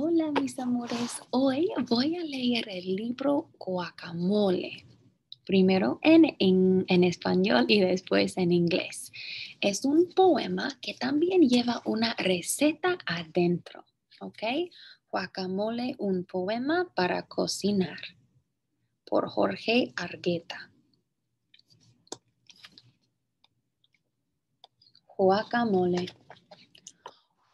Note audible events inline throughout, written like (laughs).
Hola mis amores, hoy voy a leer el libro Guacamole, primero en, español y después en inglés. Es un poema que también lleva una receta adentro, ¿ok? Guacamole, un poema para cocinar, por Jorge Argueta. Guacamole.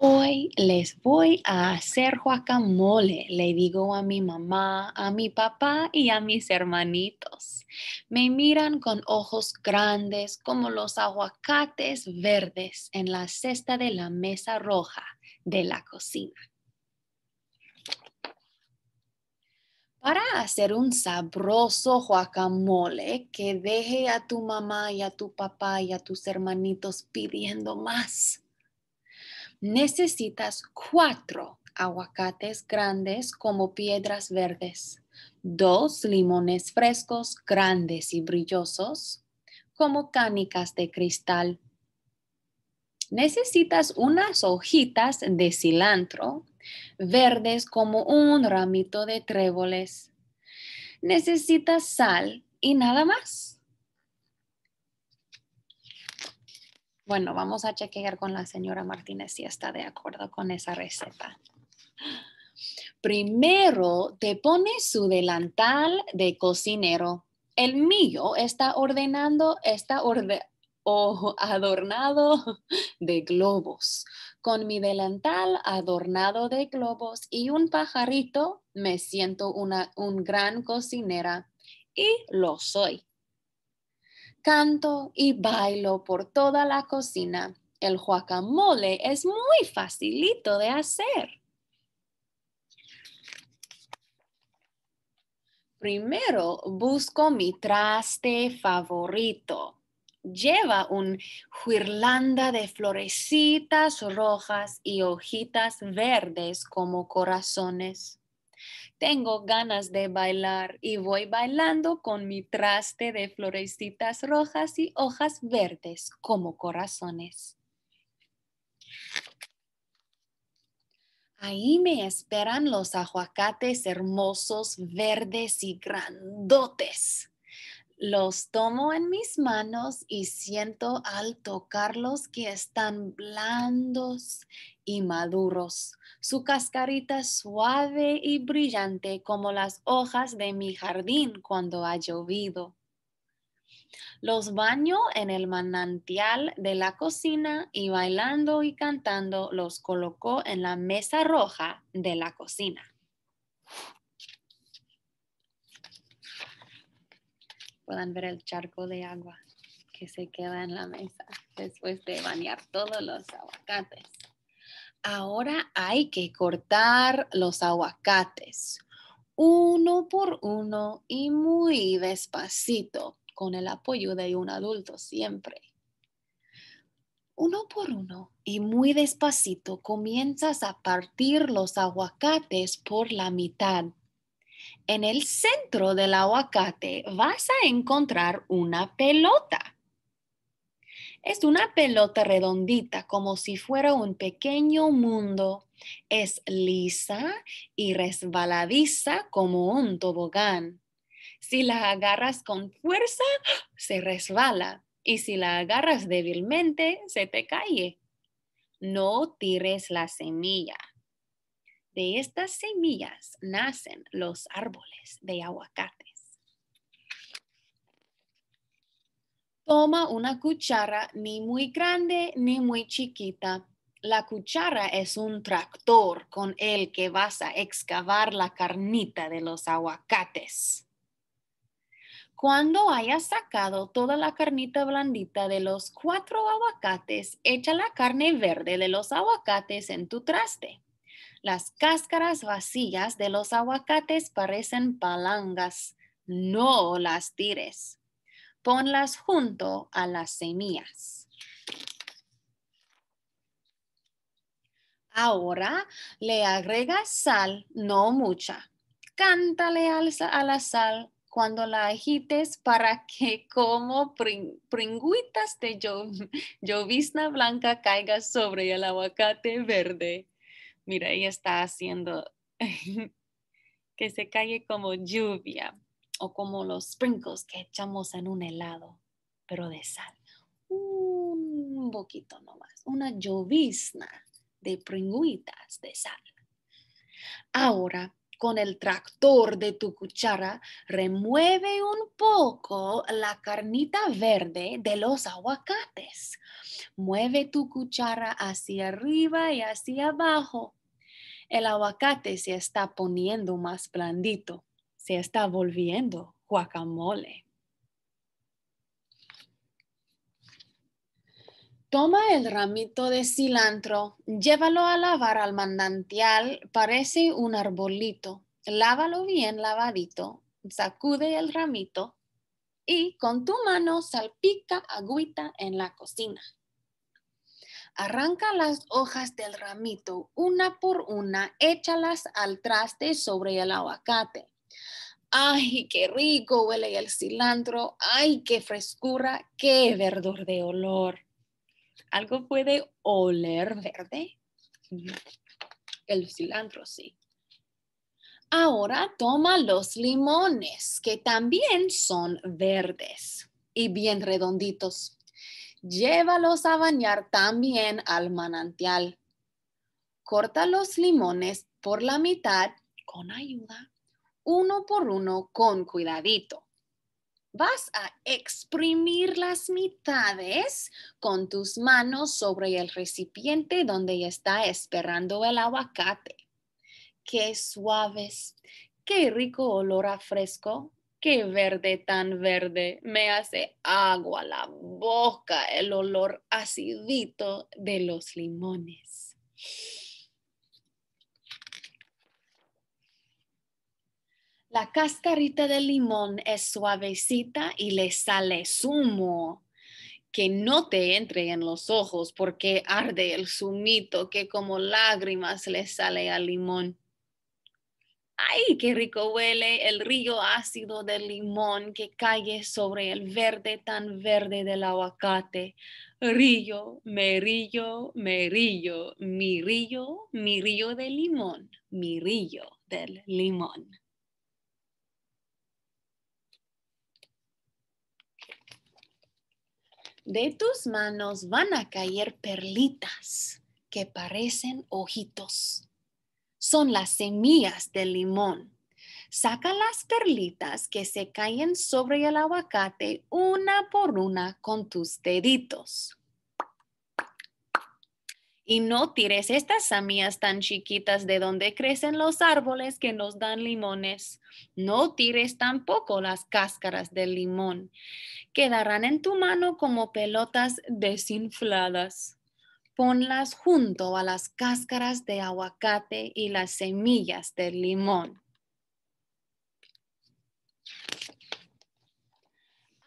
Hoy les voy a hacer guacamole, le digo a mi mamá, a mi papá y a mis hermanitos. Me miran con ojos grandes como los aguacates verdes en la cesta de la mesa roja de la cocina. Para hacer un sabroso guacamole que deje a tu mamá y a tu papá y a tus hermanitos pidiendo más necesitas cuatro aguacates grandes como piedras verdes, dos limones frescos grandes y brillosos como cánicas de cristal. Necesitas unas hojitas de cilantro verdes como un ramito de tréboles. Necesitas sal y nada más. Bueno, vamos a chequear con la señora Martínez si está de acuerdo con esa receta. Primero te pones su delantal de cocinero. El mío está ordenando, está adornado de globos. Con mi delantal adornado de globos y un pajarito, me siento una un gran cocinera y lo soy. Canto y bailo por toda la cocina. El guacamole es muy facilito de hacer. Primero busco mi traste favorito. Lleva un guirlanda de florecitas rojas y hojitas verdes como corazones. Tengo ganas de bailar y voy bailando con mi traste de florecitas rojas y hojas verdes como corazones. Ahí me esperan los aguacates hermosos, verdes y grandotes. Los tomo en mis manos y siento al tocarlos que están blandos y maduros, su cascarita suave y brillante como las hojas de mi jardín cuando ha llovido. Los baño en el manantial de la cocina y bailando y cantando los colocó en la mesa roja de la cocina. puedan ver el charco de agua que se queda en la mesa después de bañar todos los aguacates. Ahora hay que cortar los aguacates uno por uno y muy despacito con el apoyo de un adulto siempre. Uno por uno y muy despacito comienzas a partir los aguacates por la mitad en el centro del aguacate vas a encontrar una pelota. Es una pelota redondita como si fuera un pequeño mundo. Es lisa y resbaladiza como un tobogán. Si la agarras con fuerza, se resbala y si la agarras débilmente, se te cae. No tires la semilla de estas semillas nacen los árboles de aguacates. Toma una cuchara ni muy grande ni muy chiquita. La cuchara es un tractor con el que vas a excavar la carnita de los aguacates. Cuando hayas sacado toda la carnita blandita de los cuatro aguacates, echa la carne verde de los aguacates en tu traste las cáscaras vacías de los aguacates parecen palangas, no las tires. Ponlas junto a las semillas. Ahora le agregas sal, no mucha. Cántale a la sal cuando la agites para que como pringuitas de llovizna blanca caiga sobre el aguacate verde. Mira, ella está haciendo (laughs) que se calle como lluvia o como los sprinkles que echamos en un helado, pero de sal. Un poquito nomás, una llovizna de pringuitas de sal. Ahora, con el tractor de tu cuchara, remueve un poco la carnita verde de los aguacates. Mueve tu cuchara hacia arriba y hacia abajo. El aguacate se está poniendo más blandito, se está volviendo guacamole. Toma el ramito de cilantro, llévalo a lavar al mandantial, parece un arbolito. Lávalo bien lavadito, sacude el ramito y con tu mano salpica agüita en la cocina. Arranca las hojas del ramito una por una, échalas al traste sobre el aguacate. ¡Ay, qué rico huele el cilantro! ¡Ay, qué frescura! ¡Qué verdor de olor! algo puede oler verde. El cilantro, sí. Ahora toma los limones, que también son verdes y bien redonditos. Llévalos a bañar también al manantial. Corta los limones por la mitad con ayuda, uno por uno con cuidadito vas a exprimir las mitades con tus manos sobre el recipiente donde está esperando el aguacate. Qué suaves, qué rico olor a fresco, qué verde tan verde. Me hace agua la boca el olor acidito de los limones. La cascarita de limón es suavecita y le sale zumo. Que no te entre en los ojos porque arde el zumito que como lágrimas le sale al limón. ¡Ay, qué rico huele el río ácido del limón que cae sobre el verde tan verde del aguacate! Río, merillo, merillo, mirillo mirillo mi de limón, mi río del limón. de tus manos van a caer perlitas que parecen ojitos. Son las semillas del limón. Saca las perlitas que se caen sobre el aguacate una por una con tus deditos y no tires estas semillas tan chiquitas de donde crecen los árboles que nos dan limones. No tires tampoco las cáscaras del limón. Quedarán en tu mano como pelotas desinfladas. Ponlas junto a las cáscaras de aguacate y las semillas del limón.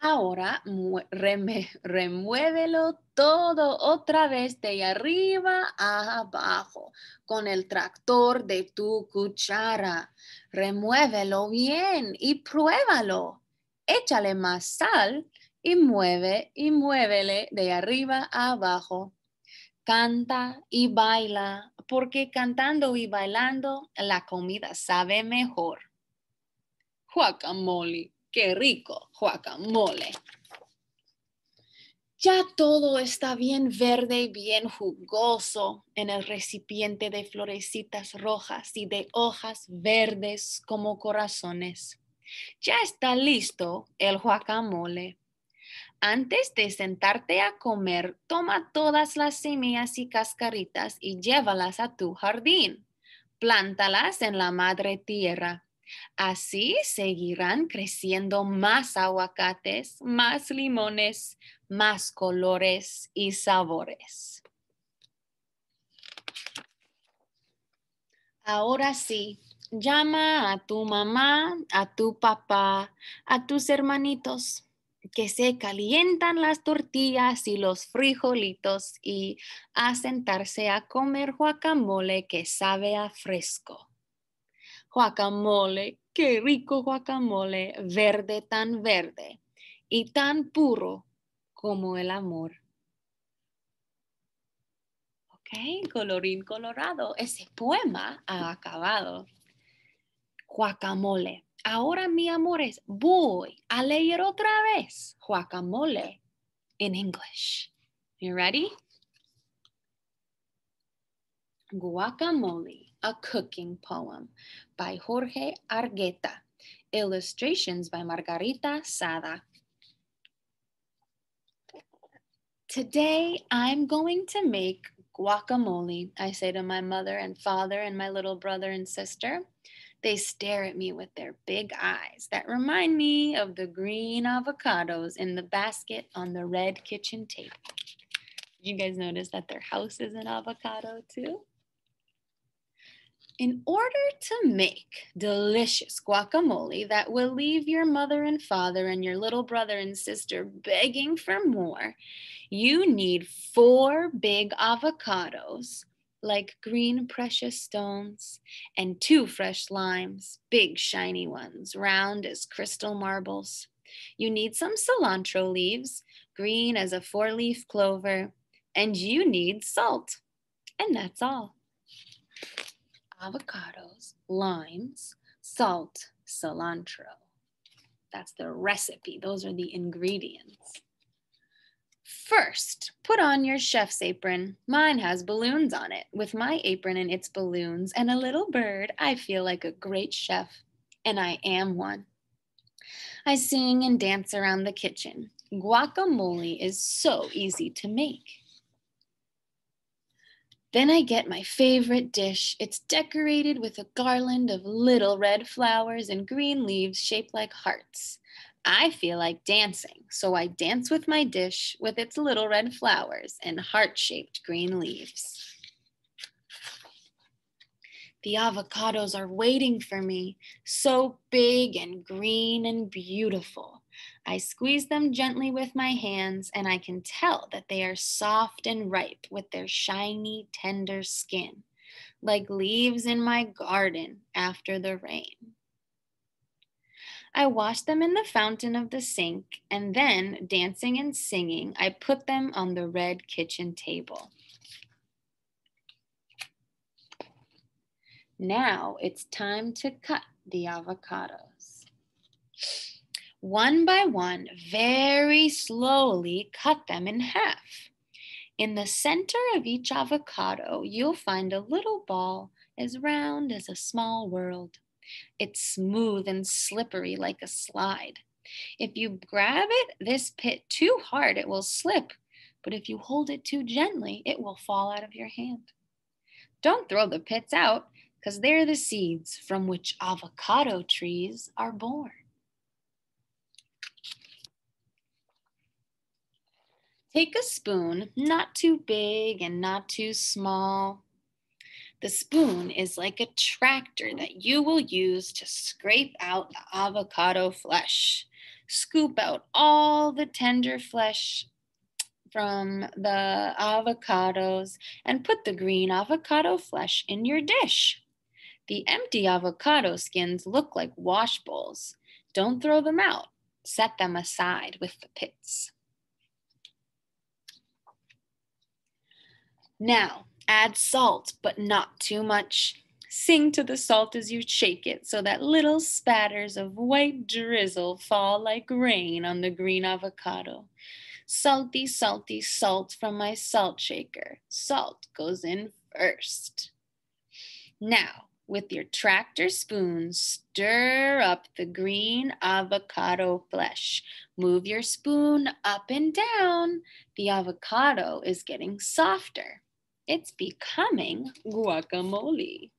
Ahora (laughs) remuévelo todo otra vez de arriba a abajo con el tractor de tu cuchara. Remuévelo bien y pruébalo. Échale más sal y mueve y muévele de arriba a abajo. Canta y baila, porque cantando y bailando la comida sabe mejor. Guacamole qué rico, guacamole. Ya todo está bien verde y bien jugoso en el recipiente de florecitas rojas y de hojas verdes como corazones. Ya está listo el guacamole. Antes de sentarte a comer, toma todas las semillas y cascaritas y llévalas a tu jardín. Plántalas en la madre tierra Así seguirán creciendo más aguacates, más limones, más colores y sabores. Ahora sí, llama a tu mamá, a tu papá, a tus hermanitos, que se calientan las tortillas y los frijolitos y a sentarse a comer guacamole que sabe a fresco guacamole, qué rico guacamole, verde tan verde y tan puro como el amor. Ok, colorín colorado, ese poema ha acabado. Guacamole. Ahora, mi amores, voy a leer otra vez guacamole in English. You ready? Guacamole. a cooking poem by Jorge Argueta. Illustrations by Margarita Sada. Today, I'm going to make guacamole, I say to my mother and father and my little brother and sister. They stare at me with their big eyes that remind me of the green avocados in the basket on the red kitchen table. You guys notice that their house is an avocado too? In order to make delicious guacamole that will leave your mother and father and your little brother and sister begging for more, you need four big avocados, like green precious stones, and two fresh limes, big shiny ones, round as crystal marbles. You need some cilantro leaves, green as a four leaf clover, and you need salt. And that's all avocados, limes, salt, cilantro. That's the recipe. Those are the ingredients. First, put on your chef's apron. Mine has balloons on it. With my apron and its balloons and a little bird, I feel like a great chef, and I am one. I sing and dance around the kitchen. Guacamole is so easy to make. Then I get my favorite dish. It's decorated with a garland of little red flowers and green leaves shaped like hearts. I feel like dancing, so I dance with my dish with its little red flowers and heart shaped green leaves. The avocados are waiting for me, so big and green and beautiful. I squeeze them gently with my hands, and I can tell that they are soft and ripe with their shiny, tender skin, like leaves in my garden after the rain. I wash them in the fountain of the sink, and then, dancing and singing, I put them on the red kitchen table. Now it's time to cut the avocados one by one, very slowly cut them in half. In the center of each avocado, you'll find a little ball as round as a small world. It's smooth and slippery like a slide. If you grab it this pit too hard, it will slip, but if you hold it too gently, it will fall out of your hand. Don't throw the pits out, because they're the seeds from which avocado trees are born. Take a spoon, not too big and not too small. The spoon is like a tractor that you will use to scrape out the avocado flesh. Scoop out all the tender flesh from the avocados and put the green avocado flesh in your dish. The empty avocado skins look like wash bowls. Don't throw them out. Set them aside with the pits. Now, add salt, but not too much. Sing to the salt as you shake it so that little spatters of white drizzle fall like rain on the green avocado. Salty, salty salt from my salt shaker. Salt goes in first. Now, with your tractor spoon, stir up the green avocado flesh. Move your spoon up and down. The avocado is getting softer. It's becoming guacamole.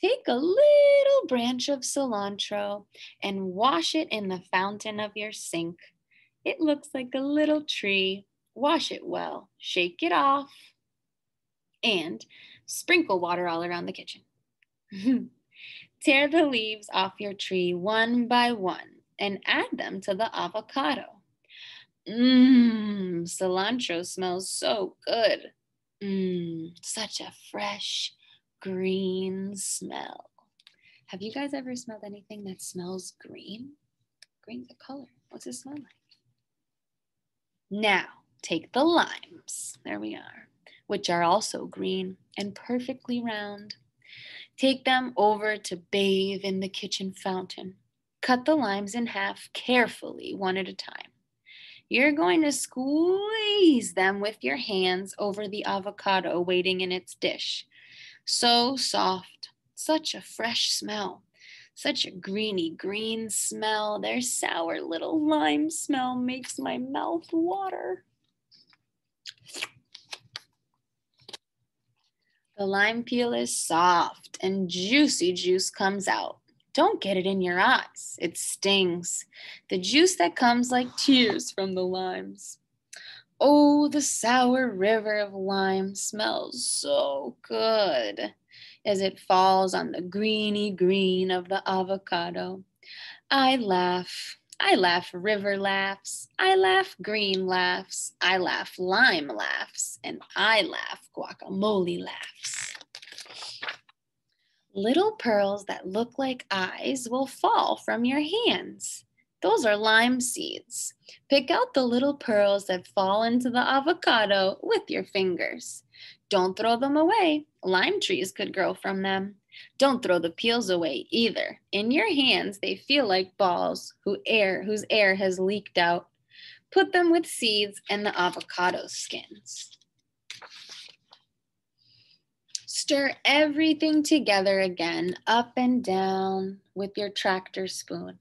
Take a little branch of cilantro and wash it in the fountain of your sink. It looks like a little tree. Wash it well, shake it off, and sprinkle water all around the kitchen. (laughs) Tear the leaves off your tree one by one and add them to the avocado. Mmm, cilantro smells so good. Mmm, such a fresh green smell. Have you guys ever smelled anything that smells green? Green's a color. What's it smell like? Now, take the limes. There we are, which are also green and perfectly round. Take them over to bathe in the kitchen fountain. Cut the limes in half carefully, one at a time. You're going to squeeze them with your hands over the avocado waiting in its dish. So soft, such a fresh smell, such a greeny green smell. Their sour little lime smell makes my mouth water. The lime peel is soft and juicy juice comes out. Don't get it in your eyes. It stings. The juice that comes like tears from the limes. Oh, the sour river of lime smells so good as it falls on the greeny green of the avocado. I laugh. I laugh river laughs. I laugh green laughs. I laugh lime laughs. And I laugh guacamole laughs. Little pearls that look like eyes will fall from your hands. Those are lime seeds. Pick out the little pearls that fall into the avocado with your fingers. Don't throw them away. Lime trees could grow from them. Don't throw the peels away either. In your hands, they feel like balls who air, whose air has leaked out. Put them with seeds and the avocado skins. stir everything together again, up and down with your tractor spoon.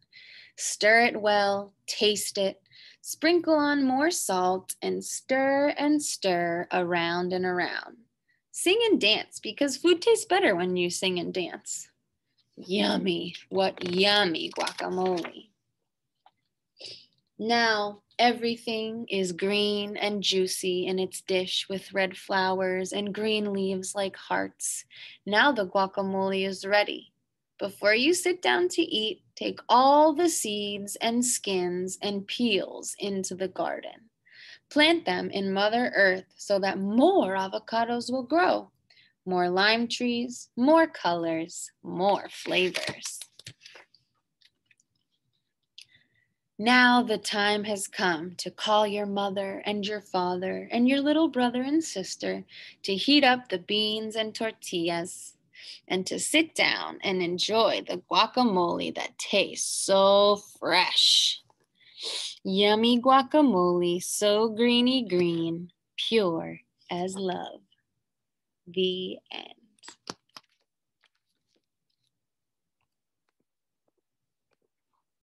Stir it well, taste it, sprinkle on more salt, and stir and stir around and around. Sing and dance because food tastes better when you sing and dance. Yummy. What yummy guacamole. Now everything is green and juicy in its dish with red flowers and green leaves like hearts. Now the guacamole is ready. Before you sit down to eat, take all the seeds and skins and peels into the garden. Plant them in Mother Earth so that more avocados will grow, more lime trees, more colors, more flavors. Now the time has come to call your mother and your father and your little brother and sister to heat up the beans and tortillas and to sit down and enjoy the guacamole that tastes so fresh. Yummy guacamole, so greeny green, pure as love. The end.